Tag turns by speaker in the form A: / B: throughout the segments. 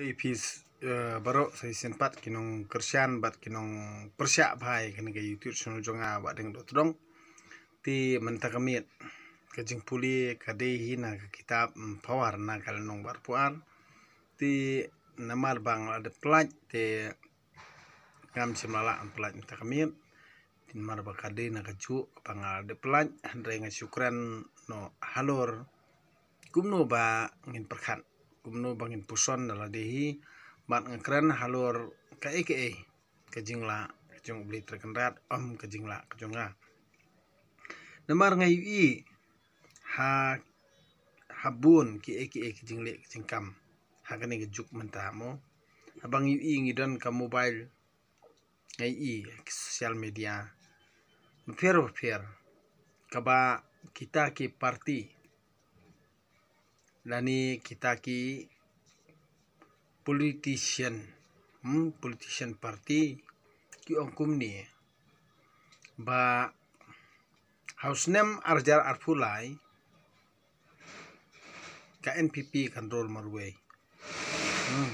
A: ay pis eh, baro say sin pat kinong kersian bat kinong persia bhai kene ke youtube channel jonga ah, ba deng do trong ti menta kemit ke jing puli ke dehi na ke kitab mm, power na kal nong bar puan ti namar bang la de plat ti ngam simlala an plat menta kemit tin mar ba kade na ke cu pangal de plat andre nge syukran no halor kumno ba ngin perkhan kumno bangin puson na ladehi mat ngakren halor ka eke e kajing la kajong beli terkendat om kajing la kajong la namar ngay i ha habun ki eke e kajing le kajing kam ha kani gajuk mentah mo abang yu i ngidon ka mobile ngay i ke sosial media mpir mpir kaba kita ki party Lani kita ki politician, hmm, politician parti ki angkum ni. Ba house name arjar arfulai ka NPP kontrol marwei. Hmm.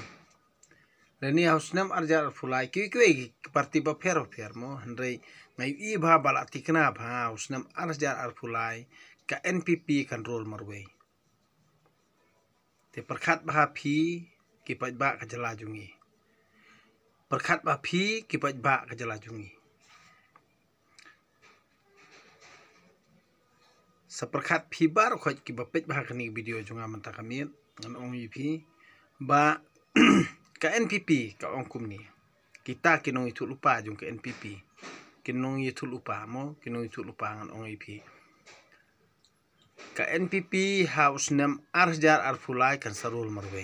A: Lani house name arjar arfulai ki ki parti ba fer fer mo hendrei ngai i ba balatikna ba house name arjar arfulai ka NPP kontrol marwei. Te perkat baha pi kipat ba ka jala jungi. Perkat baha pi kipat ba ka jala jungi. Seperkat pi bar khoj ki bapet baha kini video junga mentah kami. Ngan ong yu pi. Ba ka NPP ka ong kum ni. Kita kinong itu lupa jung ke NPP. Kinong itu lupa mo. Kinong itu lupa ngan ong yu pi. Kinong itu lupa ka NPP House nem arjar arfulai kan sarul marwe.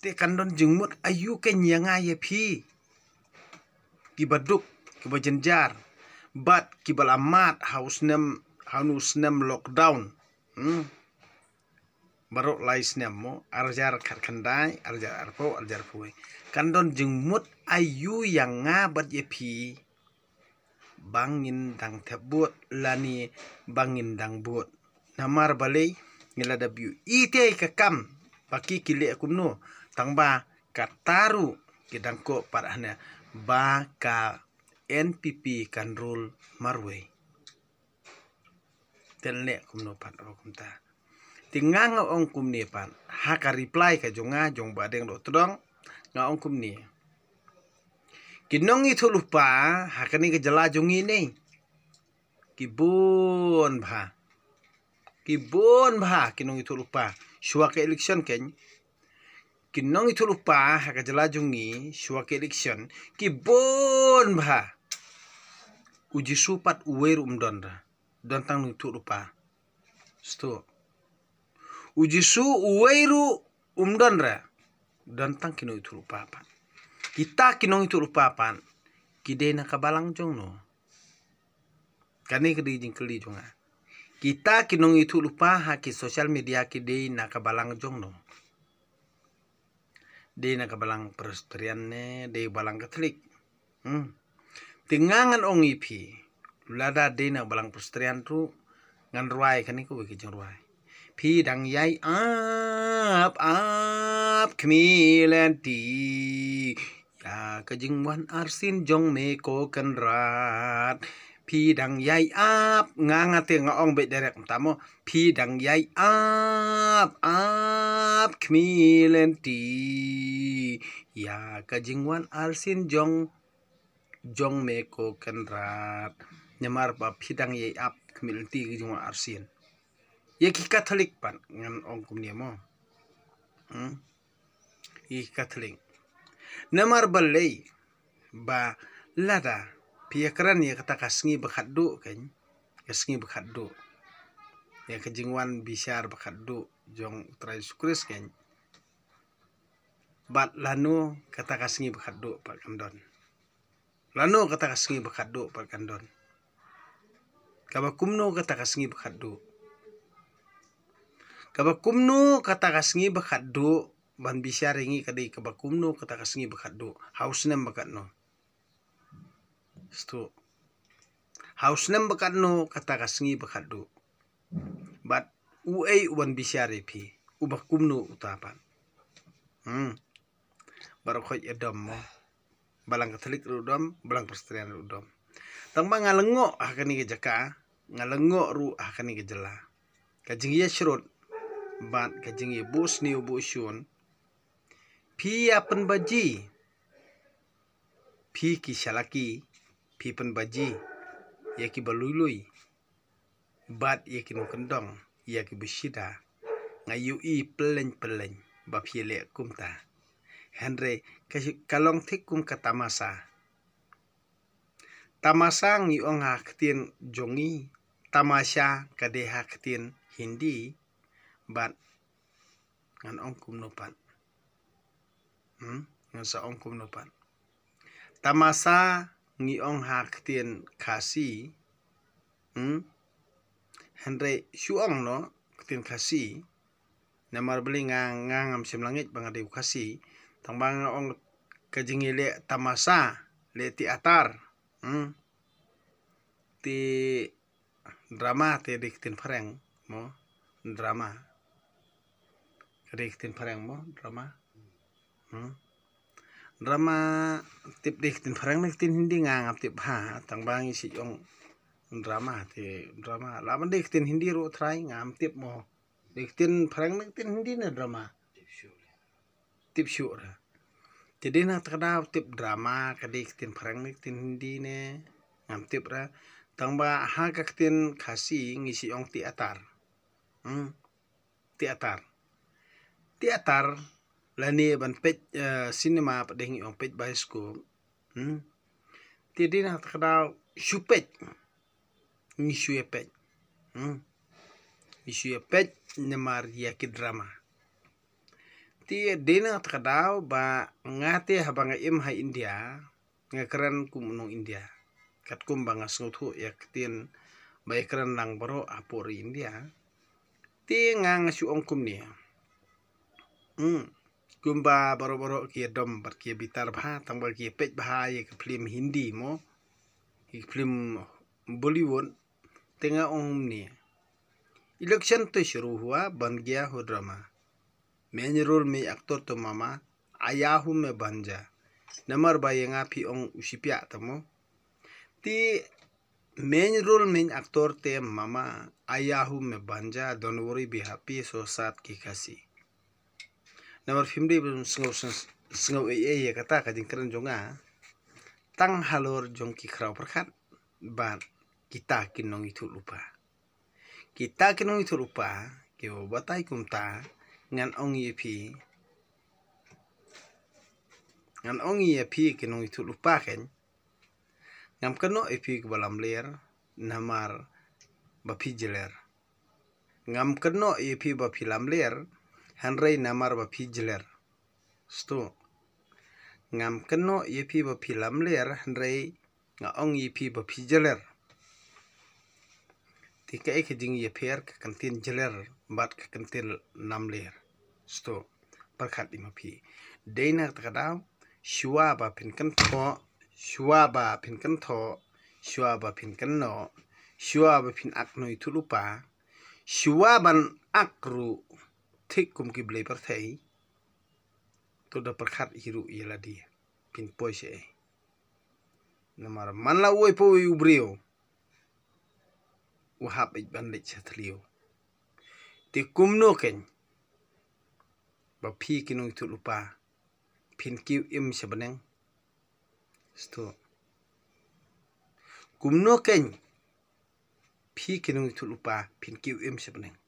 A: Te kandon jengmut ayu ke nyanga ye pi. Ki baduk, ki bajenjar. Bat ki balamat haus nem hanus nem lockdown. Hmm. Baru lai senyam mo, arjar karkandai, arjar arpo, arjar puwe. Kandon jengmut ayu yang ngabat ye pi bangin dang tebut lani bangin dang but namar balai ngila dabiu ite kakam paki kile akum no tangba kataru kidangko parahna ba ka NPP kan rule marwe telne akum no pat akum ta tingang ong kum ni pan ha ka reply ka jonga jong badeng do tudong ngong kum ni Kinong itu lupa, hakan ini kejelajung ini. Kibun bah. Kibun bah, kinong itu lupa. Shua ke election ken. Kinong itu lupa, hakan jelajung ini. Shua ke election. Kibun bah. Uji supat uwe rum don ra. Don tang itu lupa. Stu. Uji su uwe ru um don ra. Don tang kinong itu lupa pak kita kinong itu lupa apa kide na kabalang jong no kani kedi jing keli jong ah. kita kinong itu lupa haki sosial media kide na kabalang jong no de na kabalang perustrian ne de balang ketlik hmm. tengangan ong ipi lada de na balang perustrian tu ngan ruai kani ku bagi jong ruai พี่ดังยายอาบอาบขมีแลนดี้าก็ยิงวันอาร์ซินจงเมโกกันรัดพี่ดังใหญ่อาบงางาเตียงอองเบ็ดเด็กตามอพี่ดังใหญ่อาบอาบขมีเลนตียากะจิงวันอาร์ซินจงจงเมโกกันรัดยามารบพี่ดังใหญ่อาบขมีเลนตีกจิงวันอาร์ซินยากิคาทอลิกปันงานองคุมเนี่ยมออืมยิคาทอลิก Nemar balai ba lada piakran ya kata kasngi bekadu kan kasngi bekadu ya kejingwan bisar bekadu jong trai sukris kan bat lanu kata kasngi bekadu pak kandon lanu kata kasngi bekadu pak kandon kaba kumno kata kasngi bekadu kaba kumno kata kasngi bekadu ban bisya ringi kada ke bakumno kata kasngi bakat do house name bakat no stu house name bakat no kata kasngi bakat do bat ua uban bisya repi u bakumno utapa hmm baru khoy edom mo balang katolik rudom balang persetrian rudom tang bang ngalengo akan ah ke jaka ngalengo ru akan ah ke jela kajingi syurut bat kajingi bus ni bu syun Pi apun baji. Pi ki shalaki. Pi pun baji. Ya ki balului. Bat ya ki nukendong. Ya ki bersyida. Ngayu i peleng-peleng. Bap ya liak kum ta. Henry, kalong tik kum ke tamasa. Tamasa ngi ong haktin jongi. Tamasa kadeh haktin hindi. Bat. Ngan ong kum nupat. No hmm? sa ong kum nopan. Tamasa ngi ong hak tien kasi, hmm? hendre shu ong no tien kasi, namar beli ngang ngang am sim langit bang adi kasi, tang bang ong kajingi le tamasa le ti atar, hmm? ti drama ti dik tien pareng mo drama. Kerik tin parang mo, drama. Hmm? Rama tip dik tin parang nak tin hindi ngang ap tip ha tang bang isi yong drama ti drama la ban dik tin hindi ro thrai ngam tip mo dik tin parang nak tin hindi na drama tip syu ra jadi nak terkena tip drama ke dik tin parang nak tin hindi ne ngam tip ra tang ba ha kak tin khasi ngisi yong ti atar hmm ti atar ti atar lani ban pet eh, cinema pading hmm? yang pet bioskop hmm? tidak nak terkenal supet misu ya pet misu ya pet nyamar ya ke drama tidak nak terkenal ba ngati habang im hai india ngakeran kumunung india kat kum bang sengutu ya ketin baik keran lang baru apuri ah, india tidak ngasih ongkum ni Hmm. กุมบาบรบรเกียดมบัดเกียบิตารพาทั้งบัดเกียเป็ดบาเกพลิมฮินดีโมกีพลิมบอลิวอนเตงาองนี่อิเล็กชันตัวชรูหัวบันเกียฮุดรามาเมนรูลมีอักตอร์ตัวมามาอายาหุมเมบันจานัมร์บายงาพี่องอุชิปยาตโมที่เมนรูลมีอักตอร์เตมมามาอายาหุมเมบันจาดอนวอรีบีฮัปปี้โซซัดกิคาซี Nomor film dia belum sengau sengau iya iya kata kajin keren jonga. Ah. Tang halor jongki kerau perkat ban kita kinong itu lupa. Kita kinong itu lupa kau batai kumta ngan ong iya pi ngan ong iya pi kinong itu lupa kan. Ngam kano ipi kebalam leher namar bapi jeler. Ngam kano ipi bapi lam leher. Henry namar ba phi jler sto ngam kno ye phi ba phi lam ler Henry nga ong ye phi ba phi jler ti ka ek jing ye phier ka kantin jler bat ka kantin nam ler sto par khat di ma phi deina ta ka dau shua ba pin kan tho shua ba pin kan tho shua ba pin kan no shua ba pin ak noi thulupa shua ban akru thik kum ki blei par thai to da prakhat hiru yela di pin poi se namar man la oi poi ubrio u hap ik ban lich thliu ti kum no ken ba phi ki no tu lupa pin ki im se baneng sto kum no ken phi ki no tu lupa pin ki im se baneng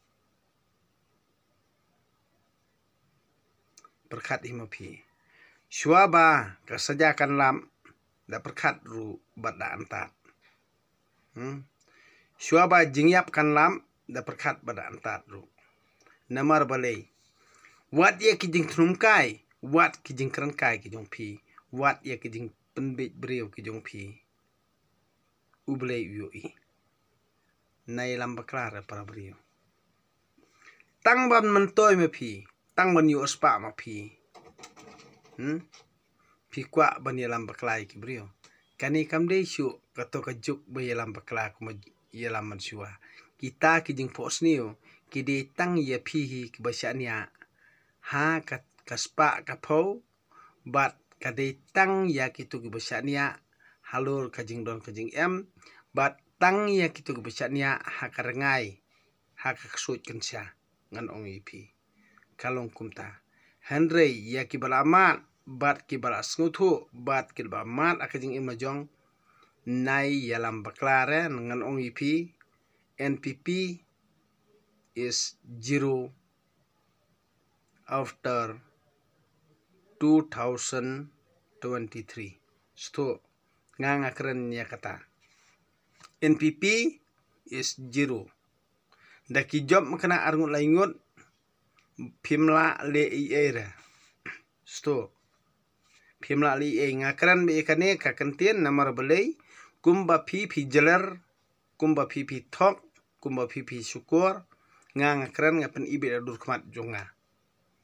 A: berkat himapi. Shua ba kesejakan lam da berkat ru bada antat. Hmm? Shua ba jingyap kan lam da berkat bada antat ru. Namar balai. Wat ye ki jing trum kai, wat ki jing keren kai ki jong pi, wat ye ki jing penbej beriw ki jong pi. Ublai uyo i. Nai lam bakrar para beriw. Tang ban mentoy me pi, tang banyu ospa ma pi hmm pi kwa ban yelam baklai ki brio kani kam de shu kato kajuk ba yelam bakla ku ma yelam man shua kita ki jing pos niu ki de tang ye pi hi ki ba shania ha ka kaspa ka pau bat ka de tang ya ki tu ki ba shania halul ka jing don ka jing em bat tang ya ki tu ki ba shania ha ka rengai ha ka kasut kan sya ngan ong ipi. pi kalon kumta henry ya kibala mat bat kibala sngutu bat kibala mat akajing imajong nai yalam baklare ngan ong ipi npp is zero after 2023 sto nganga kren ya kata npp is zero daki job makna arngut laingut pimla le i era sto pimla li e ngakran be ekane ka kantien namar belai kumba phi phi jeler kumba phi phi thok kumba phi phi syukur nga ngakran nga pen ibe dur khmat jonga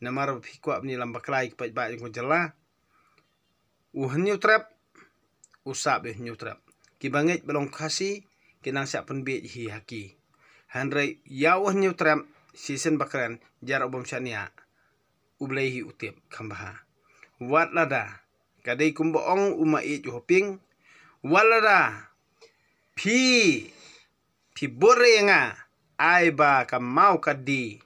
A: namar phi ko apni lamba klai pa ba jong jela u uh hnyu trap u sab be hnyu trap ki bangit belong kasi kenang siap pen bi hi haki hanrai yawah uh hnyu trap sisen bakren jar obom shania ublehi utip kambaha watlada kadai kumbong uma i joping walada pi pi borenga aiba kamau kadi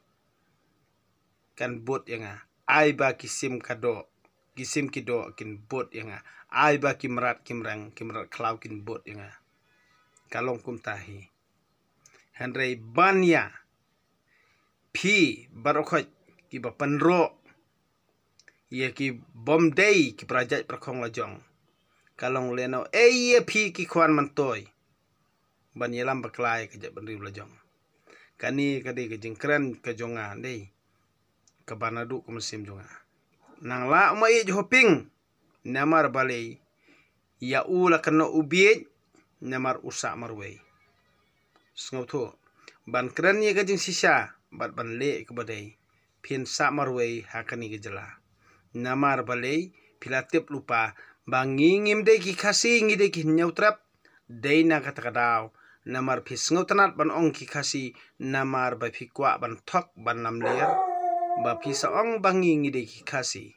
A: kan bot yanga aiba kisim kado kisim kido kin bot yanga aiba kimrat kimrang kimrat klau kin bot yanga kalong kum tahi Henry Banya phi barokhoj ki ba panro ye ki bom dei ki prajaj prakhong la jong kalong leno e eh, ye phi ki khwan man toy ban yelam baklai ke jab rib la jong kani kadi ke jingkren ke jonga dei ke banadu ke musim jonga nang la ma ye hoping namar balai ya ula kana ubiet namar usak marwei sngau tho ban kren ye ke jing sisa bat ban le kebadei pin samarwei hakani gejela namar balei pilatip lupa bangingim de ki khasi ngi de ki nyautrap dei na kata kadau namar phisngau tanat ban ong ki khasi namar ba phikwa ban thok ban namler ba phisa ong bangingi de ki khasi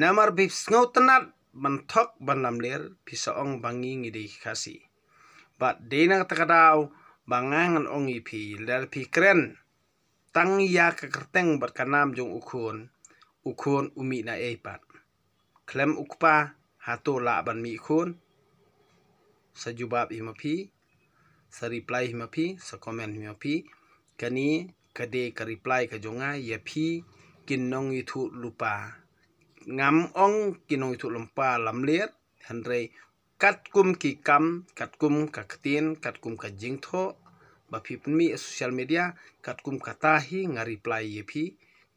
A: namar phisngau tanat ban thok ban namler phisa ong bangingi de ki khasi ba dei na kata kadau bangangan ong i pi lel pi kren tang ya ka kerteng bat ka nam jong ukhun ukhun umi na e pat klem ukpa ha to la ban mi khun sa jubab i mapi sa reply i mapi sa comment i mapi kani ka de ka reply ka jonga ye pi kin nong i thu lupa ngam ong kin nong i thu lumpa lam liet hanrei kat kum ki kam kat kum ka ketin kat kum ka jing tho ba phi pun mi e social media kat kum ka ta hi nga reply ye phi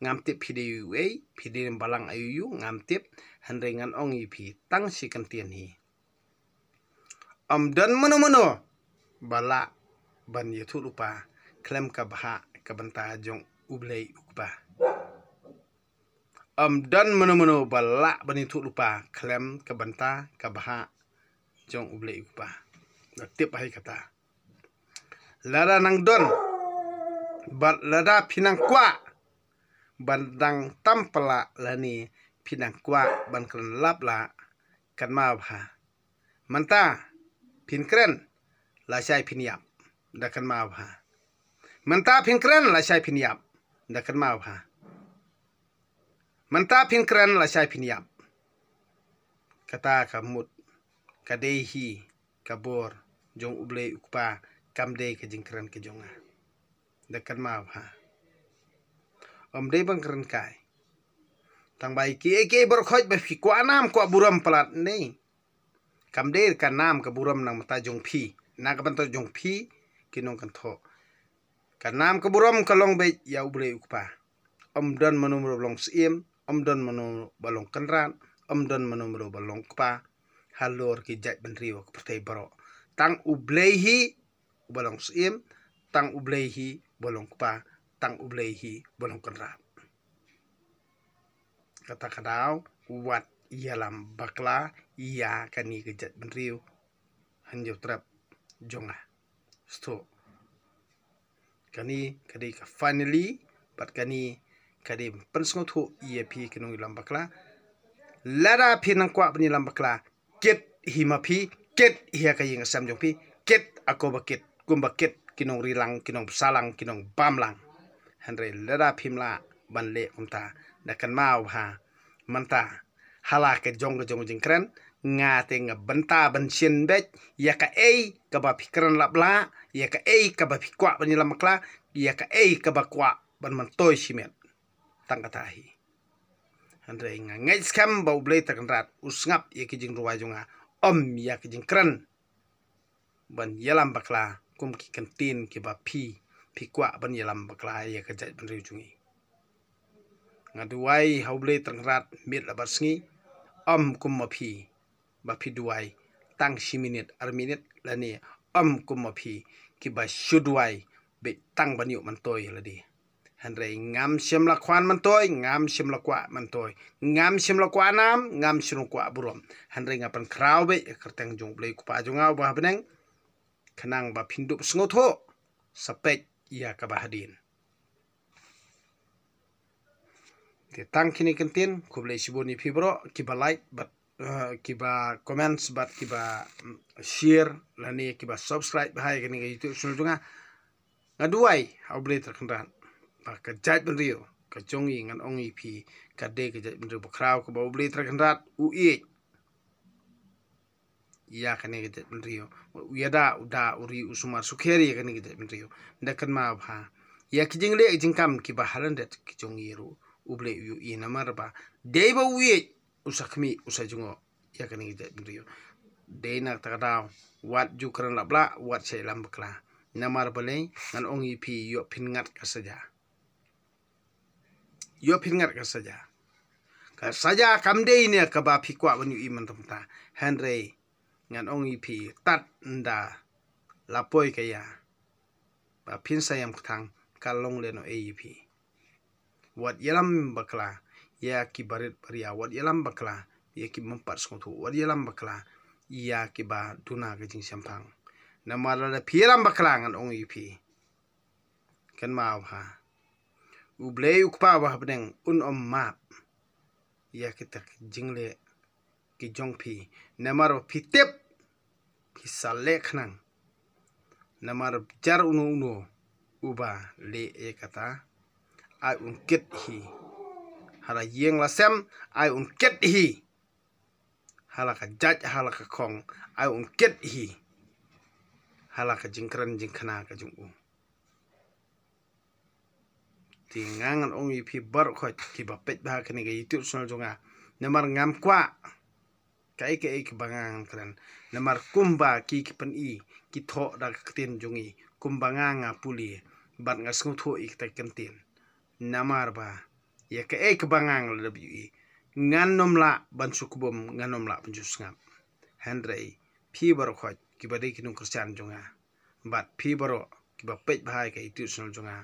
A: ngam tip phi de yu e phi de balang ayu yu ngam tip han re ngan ong yi phi tang si kan tien hi am dan mano mano bala ban ye thu lupa klem ka bha ka banta jong ublei ukpa am dan mano mano bala ban ye thu lupa klem ka banta ka bha jong uble ikupa na tip hai kata lara nang don bat lara pinang kwa bandang tampala lani pinang kwa ban kren lap la kan ma bha manta pin kren la chai pin yap da kan ma bha manta pin kren la chai pin yap da kan ma bha manta pin kren la chai pin yap kata kamut kadehi kabor jong uble ukpa kamde ke jingkran ke jonga dekan ma ha om de bang keren kai tang bai ki e eh, ke bor khoj ba ko anam ko buram palat nei kamde kan nam ke buram nang mata jong phi na ka ban to jong phi ki nong kan tho kan nam ke buram ka long be ya uble ukpa om don manum ro long siem om don manum ba long kanran om don manum ro ba long kpa halor ki jaj benriwa ke pertai baro. Tang ublehi bolong suim, tang ublehi bolong kupa, tang ublehi bolong kenra. Kata kadau, wat ialam bakla, ia kani ke jaj benriw, hanjau terap jonga. Lah, Sto. Kani kadai ke finally, bat kani kadai pensengotu ia pi kenung ilam bakla, lara pi nang kuak penilam bakla, get himapi get hia ka ying sam jong pi get ako ba get kum ba get kinong rilang kinong salang kinong pamlang hanre lera phimla ban le kum ta na kan ma u ha man ta hala ke jong jong jing kren nga te nga banta ban chin be ya ka ei ka ba pikran la bla ya ka ei ka ba pikwa ban la makla ya ka ei ka ba kwa ban man toy simen tangkatahi. kata andre nga ngai skam ba blai tak rat usngap ye ki jing ruwa junga om ya ki jing kran ban yalam bakla kum ki kantin ki ba pi pi kwa ban yalam bakla ye ka jai ban ri jungi nga duwai ha blai tak rat mit la om kum ma pi ba pi duwai tang si minit ar minit la ni om kum ma pi ki ba shudwai be tang ban yu man toy la di ันเรงงามเชมละควานมันตัวงามเชมละกว่ามันตัวงามเชมละกว่าน้ำงามชมละกว่าบุรมฮันเรงอ่ะเป็นคราวเบกระเตงจงเปลยกปาจงเอาบาเป็นงขนังบาพินดุสงทุสเปกยากบาฮดินเดตั้งคินิกันตินคุบเลยชิบุนีพิบรอคิบาไลค์บัดคิบาคอมเมนต์บัดคิบาแชร์และนี่คิบาสับสไครต์บ้ายกันนี่ก็ยูทูบช่องจงอ่ะงาด้วยเอาเบลิตรขึ้นร้านากระจายเป็นเรียวกระจงยิงกันองอีพีกระเดกกระจายเป็นเรียวบคราวกับบุรีตรกันรัฐอุเอชยาคันนี้กระจายเป็นเรียววิยดาอุดาอุรีอุสุมารสุเครียกันนี้กระจายเป็นเรียวดักันมาบ้าอยากจิงเล็กจิงคำกีบาฮันเดตกระจงยิรูอุบลีอยู่อีนมารบ้าเดบอุเอชอุสักมีอุสัจงอยากันนี้กระจายเป็นเรียวเดินักตะกร้าววัดจุครันลับละวัดเชลัมบกลานมารบเลยงันองอีพียกพินงัดกัสจา yo pingat ke saja. Ke saja kam de ini ke ba pi kwa wen i men tempa. Henry ngan ong i tat nda la poi ke ya. Ba pin sayam kutang kal long leno e i pi. Wat yelam bakla ya ki barit paria ya. wat yelam bakla ya ki mempat sungtu wat yelam bakla ya ki ba duna ke jing sampang. Namara de pi yelam bakla ngan ong i pi. Kan maaf ha uble yuk pa wah bneng un om map ya kita jingle ki jong pi nemar pi tip pi salek nang nemar jar uno uno uba le e kata ai un kit hi hala yeng la sem ai un kit hi hala ka jaj hala ka kong ai un kit hi hala ka jingkran jingkana ka jungung ti ngang an ong ipi bar kho ki ba pet ba khani ga yitu sol jonga nemar ngam kwa kai ke ek bangang kran nemar kumba ki ki pen i ki tho da ktin jungi kumba nga nga puli bat nga sngu tho ik ta kentin namar ba ya ke ek bangang le bi i ngan nom la ban suk bom ngan nom la penjus ngam hendrei pi bar kho ki ba de ki nu kristian jonga bat pi baro ki ba pet ba kai tu sol jonga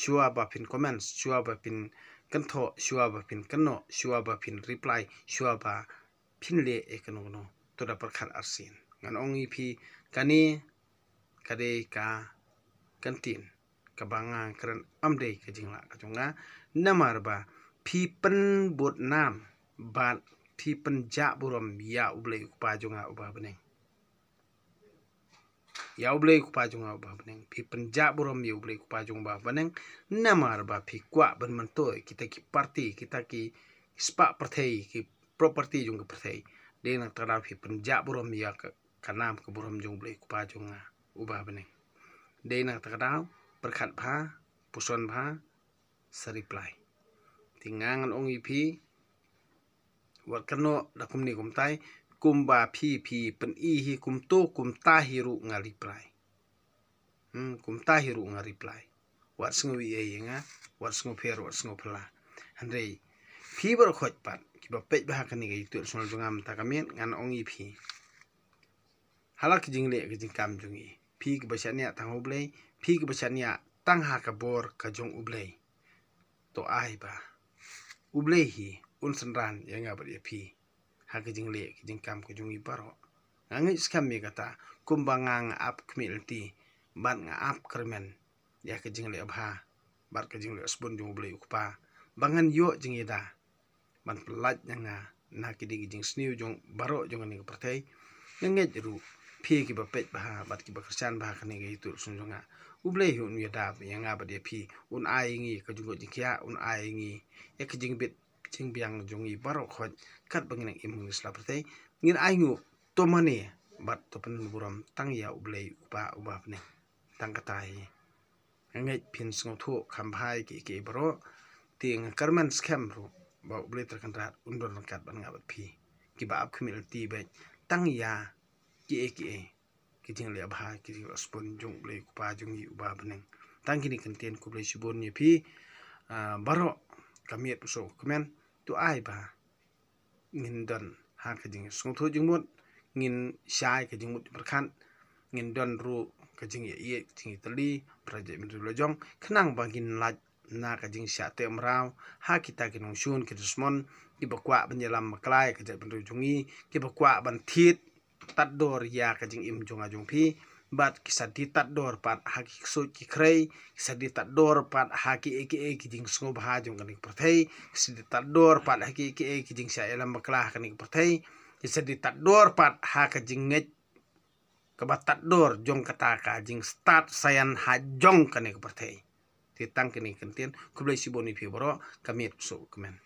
A: ชัวบะพินคอมเมนต์ชัวบะพินกันทอชัวบะพินกันโนชัวบะพินรีプライชัวบะพินเลเอกโนโนตัวดับปะคันอาร์ซินงันองอีพีกันนี้กะเดกากันตินกับบางงานกระนอำเดกะจิงละกะจงงะนามาร์บาพีปันบทนามบาทพี่ปนจญาบุรมยาอุเบลอุปาจงาอุบาเปเนง yau blei ku pajung ba beneng pi penjak burom yau blei ku pajung ba beneng nama arba pi kwa ben mentoi kita ki parti kita ki spa pertei ki properti jung ke pertei de nak tara pi penjak burom ya ke kanam ke burom jung blei ku pajung a lah. uba beneng de nak tara perkat pa puson pa sari plai tingangan ong ipi wat kano dakum ni kum tai kum ba phi phi pen i hi kum to kum ta hi ru nga reply hmm kum ta hi ru nga reply what's no we ye nga what's no fair what's no pla and they phi ber khoj pat ki ba pe ba ha ka ni ge tu sol jung am ta ka mien ngan ong i phi hala ki jing le ki jing kam jung i phi ki ba chan ya ta ho blei phi ki ba chan ya tang ha ka bor ka jung u blei to ai ba u blei hi un san ran ye ya nga ba ye phi ha ke jing le ke jing kam ke jung ipar ho ngi skam me kata kumbangang ap kmilti bat nga ap kermen ya ke jing le bha bat ke jing le sbon jung blai ukpa bangan yo jing ida man pelat yang nga na ke ding jing sniu jung baro jung ni pertai ngi jru phi ki ba pet bha bat ki ba kersan bha ke ni ge itul sun jung nga ublai hun yada yang nga ba de phi un ai ngi ke jung jing kya un ai ngi ya, ek jing bit ching biang jungi baro khoj kat bangin ang imong nisla pertay ngin ay ngu to mani bat to panin buram tang ya ublay upa upa pne tang katahi ngay pin sungo to kampay ki ki baro ti ng karman scam ro ba ublay trakan rat undur ng kat bang abat pi ki baab kumil ti bay tang ya ki e ki e. ki ting liya bahay ki ting waspon jung ublay upa jungi upa pne tang kini kentien kublay shibon ni pi ah, baro kami itu so komen tu ai ba ngin don ha ka jing song tho jing mot ngin shai ka jing mot per khan ngin don ru ka jing ye ye jing ye tali praje min ru lo jong khnang ba ngin la na ka jing sha te amrao ha ki ta ki nong shun ki dusmon ki ba kwa ban yalam ma klai ka jing ban ru jung ki ba kwa ban thit tat dor ya ka jing im jung a jung phi bat kisaditat dor pat haki kisut ki krei kisaditat dor pat haki eki eki jing sungguh bahaja mengenik pertai kisaditat dor pat haki eki eki jing sya elam beklah kenik pertai kisaditat dor pat haka jing ngej kebatat dor jong kataka jing start sayan ha jong kenik pertai titang kenik kentian kubelai si boni piboro kamit su kemen